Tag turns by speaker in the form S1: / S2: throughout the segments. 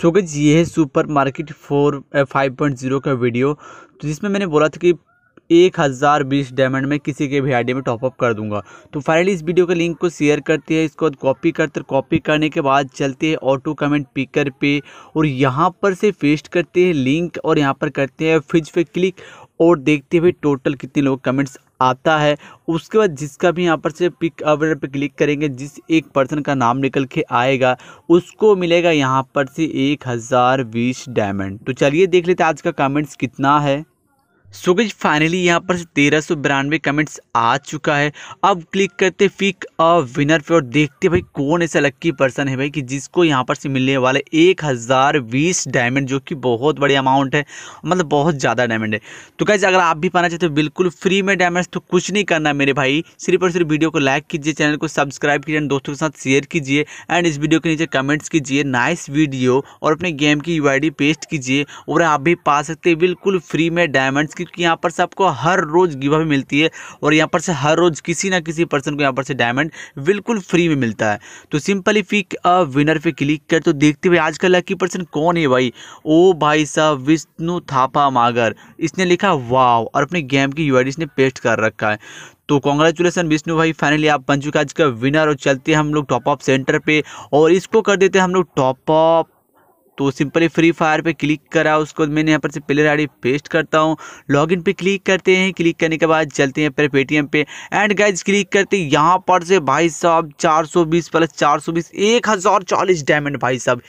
S1: सो guys ये है super market four five point zero का वीडियो तो जिसमें मैंने बोला था कि एक हज़ार बीस डायमंड में किसी के भी आईडी में टॉपअप कर दूंगा तो फाइनली इस वीडियो के लिंक को शेयर करते हैं इसको कॉपी करते कॉपी करने के बाद चलते हैं ऑटो कमेंट पिकर पे और यहाँ पर से पेस्ट करते हैं लिंक और यहाँ पर करते हैं फिज पे क्लिक और देखते हुए टोटल कितने लोग कमेंट्स आता है उसके बाद जिसका भी यहाँ पर से पिक अवेयर uh, पे क्लिक करेंगे जिस एक पर्सन का नाम निकल के आएगा उसको मिलेगा यहाँ पर से एक हज़ार बीस डायमंड तो चलिए देख लेते हैं आज का कमेंट्स कितना है सो गज फाइनली यहाँ पर तेरह सौ बिरानवे कमेंट्स आ चुका है अब क्लिक करते फिक अ विनर पे और देखते भाई कौन ऐसा लक्की पर्सन है भाई कि जिसको यहाँ पर से मिलने वाले एक हज़ार बीस डायमंड जो कि बहुत बड़ी अमाउंट है मतलब बहुत ज़्यादा डायमंड है तो कैसे अगर आप भी पाना चाहते हो बिल्कुल फ्री में डायमंड तो कुछ नहीं करना मेरे भाई सिर्फ और सिर्फ वीडियो को लाइक कीजिए चैनल को सब्सक्राइब कीजिए दोस्तों के साथ शेयर कीजिए एंड इस वीडियो के नीचे कमेंट्स कीजिए नाइस वीडियो और अपने गेम की यू पेस्ट कीजिए और आप भी पा सकते बिल्कुल फ्री में डायमंड्स क्योंकि यहाँ पर से आपको हर रोज़ गिवा भी मिलती है और यहाँ पर से हर रोज़ किसी ना किसी पर्सन को यहाँ पर से डायमंड बिल्कुल फ्री में मिलता है तो सिंपली फिक अ विनर पे क्लिक कर तो देखते हुए आज का लकी पर्सन कौन है भाई ओ भाई साहब विष्णु थापा मागर इसने लिखा वाव और अपने गेम की यू इसने पेस्ट कर रखा है तो कॉन्ग्रेचुलेसन विष्णु भाई फाइनली आप बन चुके आज का विनर और चलते हैं हम लोग टॉप ऑफ सेंटर पे और इसको कर देते हैं हम लोग टॉप ऑफ तो सिंपली फ्री फायर पे क्लिक करा उसको मैंने यहाँ पर से प्लेयर आई पेस्ट करता हूँ लॉगिन पे क्लिक करते हैं क्लिक करने के बाद चलते हैं पर पेटीएम पे एंड गाइज क्लिक करते हैं यहाँ पर से भाई साहब 420 प्लस 420 1040 डायमंड भाई साहब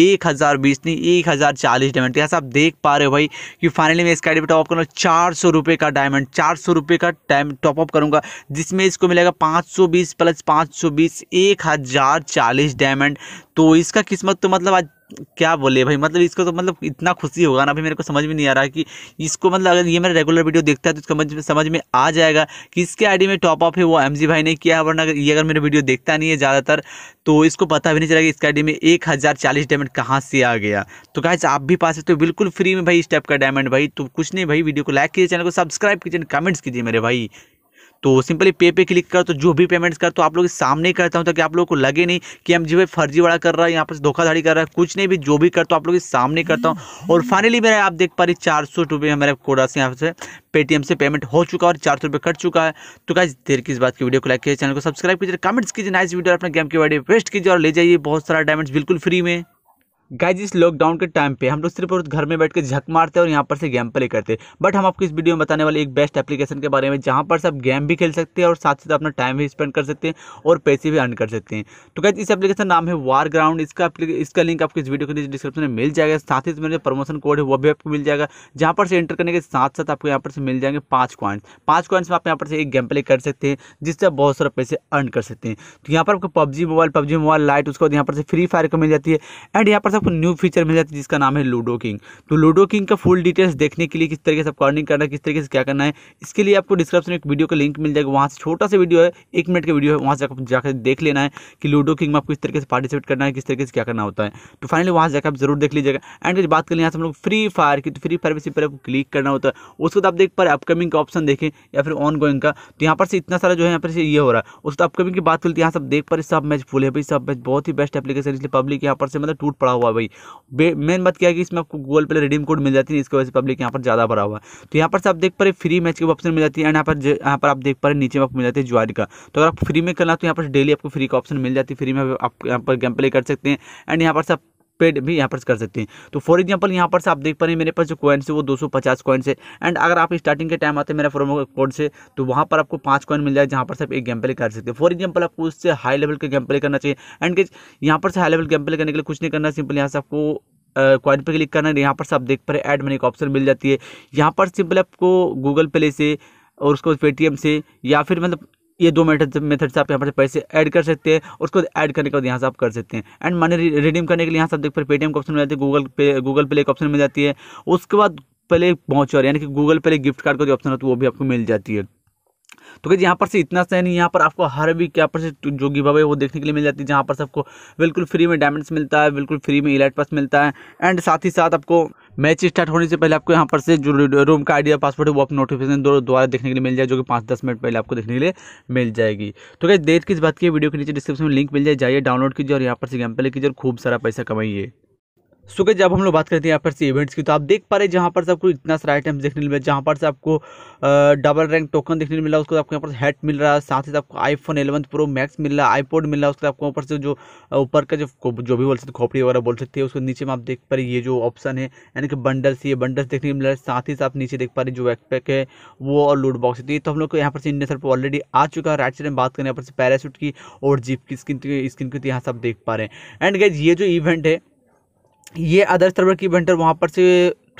S1: 1020 नहीं 1040 डायमंड यहाँ आप देख पा रहे हो भाई कि फाइनली मैं इसका टॉप करूँगा चार सौ रुपये का डायमंड चार सौ रुपये का टाइम टॉपअप करूँगा जिसमें इसको मिलेगा पाँच सौ बीस प्लस पाँच सौ बीस एक हज़ार चालीस डायमंड तो इसका किस्मत तो मतलब आज क्या बोले भाई मतलब इसको तो मतलब इतना खुशी होगा ना अभी मेरे को समझ में नहीं आ रहा कि इसको मतलब अगर ये मेरा रेगुलर वीडियो देखता है तो समझ में समझ में आ जाएगा कि इसके आईडी में टॉप ऑफ है वो एमजी भाई ने किया है वरना अगर ये अगर मेरा वीडियो देखता नहीं है ज़्यादातर तो इसको पता भी नहीं चला कि इसके आईडी में एक हज़ार चालीस डायमंड कहाँ से आ गया तो कहा आप भी पा सकते हो तो बिल्कुल फ्री में भाई इस टाइप का डायमंड भाई तो कुछ नहीं भाई वीडियो को लाइक कीजिए चैनल को सब्सक्राइब कीजिए कमेंट्स कीजिए मेरे भाई तो सिंपली पे पे क्लिक कर तो जो भी पेमेंट कर तो आप लोग सामने करता हूँ ताकि आप लोग को लगे नहीं कि हम जो है वाला कर रहा है यहाँ पर धोखाधड़ी कर रहा है कुछ नहीं भी जो भी कर तो आप लोग सामने करता हूँ और फाइनली मेरा आप देख पा रही चार सौ रुपये मेरा कोडा से यहाँ से पेटीएम से पेमेंट हो चुका है और चार सौ रुपये कट चुका है तो क्या देर की बात की वीडियो को लाइक कीजिए चैनल को सब्सक्राइब कीजिए कमेंट्स कीजिए नाइस वीडियो अपने गेम के वीडियो वेस्ट कीजिए और ले जाइए बहुत सारा डायमेंट्स बिल्कुल फ्री में गाइज इस लॉकडाउन के टाइम पे हम लोग सिर्फ और घर में बैठ के झक मारते हैं और यहाँ पर से गेम प्ले करते हैं बट हम आपको इस वीडियो में बताने वाले एक बेस्ट एप्लीकेशन के बारे में जहाँ पर से आप गेम भी खेल सकते हैं और साथ साथ अपना टाइम भी स्पेंड कर सकते हैं और पैसे भी अर्न कर सकते हैं तो गाइज इस एप्लीकेशन नाम है वार ग्राउंड इसका इसका लिंक आपको इस वीडियो के डिस्क्रिप्शन में मिल जाएगा साथ ही मेरे प्रमोशन कोड है वो भी आपको मिल जाएगा जहाँ पर से एंटर करने के साथ साथ आपको यहाँ पर से मिल जाएंगे पाँच कॉइन्स पाँच कॉइन्स में आप यहाँ पर से एक गेम प्ले कर सकते हैं जिससे आप बहुत सारा पैसे अर्न कर सकते हैं तो यहाँ पर आपको PUBG mobile PUBG mobile lite उसके बाद यहाँ पर से फ्री फायर को मिल जाती है एंड यहाँ पर आपको न्यू फीचर मिल जाती है जिसका नाम है लूडो किंग तो लूडो किंग का फुल डिटेल्स देखने के लिए किस तरीके से आपको अर्निंग करना है किस तरीके से क्या करना है इसके लिए आपको डिस्क्रिप्शन में एक वीडियो का लिंक मिल जाएगा वहाँ से छोटा सा वीडियो है एक मिनट का वीडियो है वहाँ से जाकर जाकर देख लेना है कि लूडो किंग में आपको किस तरीके से पार्टिसिपेट करना है किस तरीके से क्या करना होता है तो फाइनली वहाँ से जाकर आप जरूर देख लीजिएगा एंड बात करें यहाँ से हम लोग फ्री फायर की तो फ्री फायर में सिर्फ आपको क्लिक करना होता है उसके बाद आप देख पा रहे अपकमिंग का ऑप्शन देखें या फिर ऑन गोइंग का तो यहाँ पर से इतना सारा जो है यहाँ पर से ये हो रहा है उसके बाद अपकमिंग की बात करते हैं यहाँ सब देख पा रहे सब मैच फुल है भाई सब मैच बहुत ही बेस्ट एप्लीकेशन इसलिए पब्लिक यहाँ पर से मतलब टूट पड़ा हुआ हुआ भाई मेन बात क्या है कि इसमें आपको गूगल पे रिडीम कोड मिल जाती है इसकी वजह से पब्लिक यहाँ पर ज़्यादा भरा हुआ है तो यहाँ पर आप देख पा रहे फ्री मैच के ऑप्शन मिल जाती है एंड यहाँ पर यहाँ पर आप देख पा रहे नीचे में आपको मिल जाती है ज्वारी का तो अगर आप फ्री में करना तो यहाँ पर डेली आपको फ्री का ऑप्शन मिल जाती है फ्री में आप यहाँ पर गेम प्ले कर सकते हैं एंड यहाँ पर आप पेड भी यहाँ पर कर सकते हैं तो फॉर एग्जाम्पल यहाँ पर से आप देख पा रहे हैं मेरे पास जो कॉइन्स है वो दो सौ पचास कॉइन्स है एंड अगर आप स्टार्टिंग के टाइम आते हैं मेरा प्रोमो कोड से तो वहाँ पर आपको पाँच कॉइन मिल जाए जहाँ पर से आप एक गेम प्ले कर सकते हैं फॉर एग्जाम्पल आपको उससे हाई लेवल का गेम प्ले करना चाहिए एंड यहाँ पर से हाई लेवल गेम प्ले करने के लिए कुछ नहीं करना सिंपल यहाँ से आपको कॉइन पर क्लिक करना है यहाँ पर से आप देख पा रहे ऐड मनी का ऑप्शन मिल जाती है यहाँ पर सिंपल आपको गूगल प्ले से और उसको पेटीएम से या फिर मतलब ये दो मेथड मेथड से आप यहाँ पर पैसे ऐड कर सकते हैं उसको ऐड करने के बाद यहाँ से आप कर सकते हैं एंड मनी रिडीम करने के लिए यहाँ से आप देख पर पेटीएम का ऑप्शन मिल जाती है गूगल पे गूगल पे एक ऑप्शन मिल जाती है उसके बाद पहले पहुँच यानी कि गूगल पे गिफ्ट कार्ड का जो ऑप्शन होता है वो भी आपको मिल जाती है तो गई यहाँ पर से इतना सा नहीं यहाँ पर आपको हर वीक यहाँ पर से तो जो गिव अवे वो देखने के लिए मिल जाती है जहाँ पर सबको आपको बिल्कुल फ्री में डायमंड्स मिलता है बिल्कुल फ्री में इलाइट पास मिलता है एंड साथ ही साथ आपको मैच स्टार्ट होने से पहले आपको यहाँ पर से जो रूम का आइडिया पासवर्ड है वो आप नोटिफिकेशन द्वारा देखने के लिए मिल जाए जो कि पाँच दस मिनट पहले आपको देखने के लिए मिल जाएगी तो क्या देर किस बात की वीडियो के नीचे डिस्क्रिप्शन में लिंक मिल जाए जाइए डाउनलोड कीजिए और यहाँ पर से गैम्पल कीजिए और खूब सारा पैसा कमाइए सो के जब हम लोग बात करते हैं यहाँ पर से इवेंट्स की तो आप देख पा रहे हैं जहाँ पर से आपको इतना सारा आइटम्स देखने मिला जहाँ पर से आपको डबल रैंक टोकन देखने मिला उसको आपको यहाँ पर हेट मिल रहा है साथ ही साथ आपको आईफोन एलेवन प्रो मैक्स मिल रहा है आईपोड मिल रहा है उसके आपको ऊपर से जो ऊपर का जो जो भी बोल सकते खोपड़ी वगैरह बोल सकते हैं उसके नीचे में आप देख पा रहे ये जो ऑप्शन है यानी कि बंडल्स ये बंडल्स देखने को मिल रहा है साथ ही साथ नीचे देख पा रहे जो वैकपैक है वो और लूट बॉक्स है तो, तो हम लोग को यहाँ पर से इंडिया सर पर ऑलरेडी आ चुका है राइट साइड में बात करें यहाँ पर से पैराशूट की और जीप की स्किन स्किन की तो यहाँ से आप देख पा रहे हैं एंड गैज ये जो इवेंट है ये अदर सर्वर की वेंटर वहाँ पर से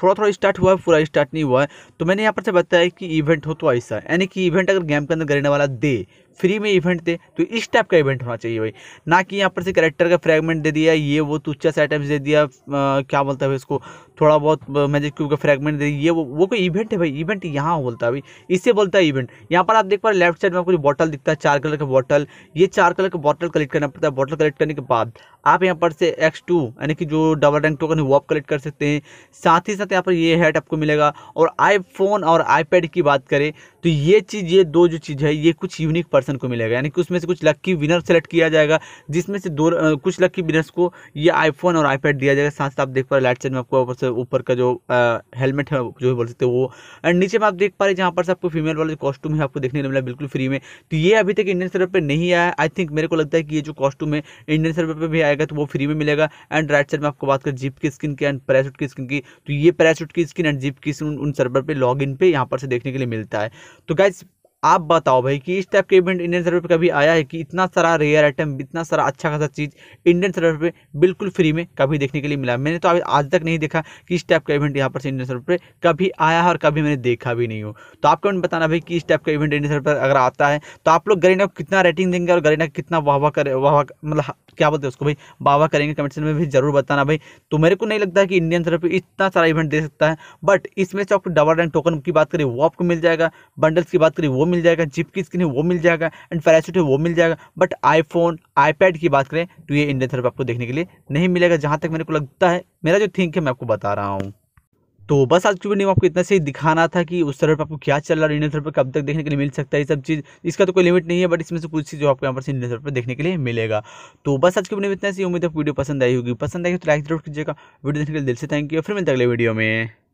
S1: थोड़ा थोड़ा स्टार्ट हुआ है पूरा स्टार्ट नहीं हुआ है तो मैंने यहाँ पर से बताया कि इवेंट हो तो ऐसा यानी कि इवेंट अगर गेम के अंदर करने वाला दे फ्री में इवेंट दे तो इस टाइप का इवेंट होना चाहिए भाई ना कि यहाँ पर से करेक्टर का फ्रेगमेंट दे दिया ये वो तुच्छस आइटम्स दे दिया आ, क्या बोलता है इसको थोड़ा बहुत मैजिक क्यूब का फ्रेगमेंट दे दिया ये वो वो कोई इवेंट है भाई इवेंट यहाँ बोलता है भाई इससे बोलता है इवेंट यहाँ पर आप देख पा रहे लेफ्ट साइड में आपको बॉटल दिखता है चार कलर का बॉटल ये चार कलर का बॉटल कलेक्ट करना पड़ता है बॉटल कलेक्ट करने के बाद आप यहाँ पर से एक्स टू यानी कि जो डबल रैंक टोकन है वो आप कलेक्ट कर सकते हैं साथ ही साथ सकते हैं यहाँ पर ये हेड आपको मिलेगा और आईफोन और आईपैड की बात करें तो ये चीज़ ये दो जो चीज़ है ये कुछ यूनिक पर्सन को मिलेगा यानी कि उसमें से कुछ लक्की विनर सेलेक्ट किया जाएगा जिसमें से दो कुछ लक्की विनर्स को ये आईफोन और आईपैड दिया जाएगा साथ साथ आप देख पा रहे लाइट साइड में आपको ऊपर से ऊपर का जो हेलमेट है जो बोल सकते हो वो एंड नीचे में आप देख पा रहे जहाँ पर से आपको फीमेल वाला जो कॉस्ट्यूम है आपको देखने को मिला बिल्कुल फ्री में तो ये अभी तक इंडियन सर्वर पर नहीं आया आई थिंक मेरे को लगता है कि ये जो कॉस्ट्यूम है इंडियन सर्वर पर भी आएगा तो वो फ्री में मिलेगा एंड राइट साइड में आपको बात करें जीप की स्किन की एंड पैरासूट की स्किन की तो ये ये पैराशूट की स्किन एंड जिप की स्किन उन सर्वर पे लॉग इन पे यहाँ पर से देखने के लिए मिलता है तो गाइज आप बताओ भाई कि इस टाइप के इवेंट इंडियन सर्वर पे कभी आया है कि इतना सारा रेयर आइटम इतना सारा अच्छा खासा चीज़ इंडियन सर्वर पे बिल्कुल फ्री में कभी देखने के लिए मिला मैंने तो आज तक नहीं देखा कि इस टाइप का इवेंट यहाँ पर से इंडियन सर्वर पे कभी आया है और कभी मैंने देखा भी नहीं हो तो आप कमेंट बताना भाई कि इस टाइप का इवेंट इंडियन सर्वर पर अगर आता है तो आप लोग गरीना को कितना रेटिंग देंगे और गरीना कितना वाह वाह करें वाह मतलब हाँ, क्या बोलते हैं उसको भाई वाह करेंगे कमेंट सेक्शन में भी जरूर बताना भाई तो मेरे को नहीं लगता कि इंडियन सर्वर पर इतना सारा इवेंट दे सकता है बट इसमें से आपको डबल रैंक टोकन की बात करें वो आपको मिल जाएगा बंडल्स की बात करें वो मिल जाएगा जिप की स्क्रीन है वो मिल जाएगा एंड पैराशूट है वो मिल जाएगा बट आईफोन आईपैड की बात करें तो ये इंडियन सर्फ आपको देखने के लिए नहीं मिलेगा जहाँ तक मेरे को लगता है मेरा जो थिंक है मैं आपको बता रहा हूँ तो बस आज की वीडियो में आपको इतना से ही दिखाना था कि उस सर्वर पर आपको क्या चल रहा है इंडियन सर्वर पर कब तक देखने के लिए मिल सकता है ये सब चीज़ इसका तो कोई लिमिट नहीं है बट इसमें से कुछ चीज़ जो आपको यहाँ पर इंडियन सर्वर पर देखने के लिए मिलेगा तो बस आज की वीडियो में इतना से उम्मीद है वीडियो पसंद आई होगी पसंद आएगी तो लाइक जरूर कीजिएगा वीडियो देखने के लिए दिल से थैंक यू फिर मिलते अगले वीडियो में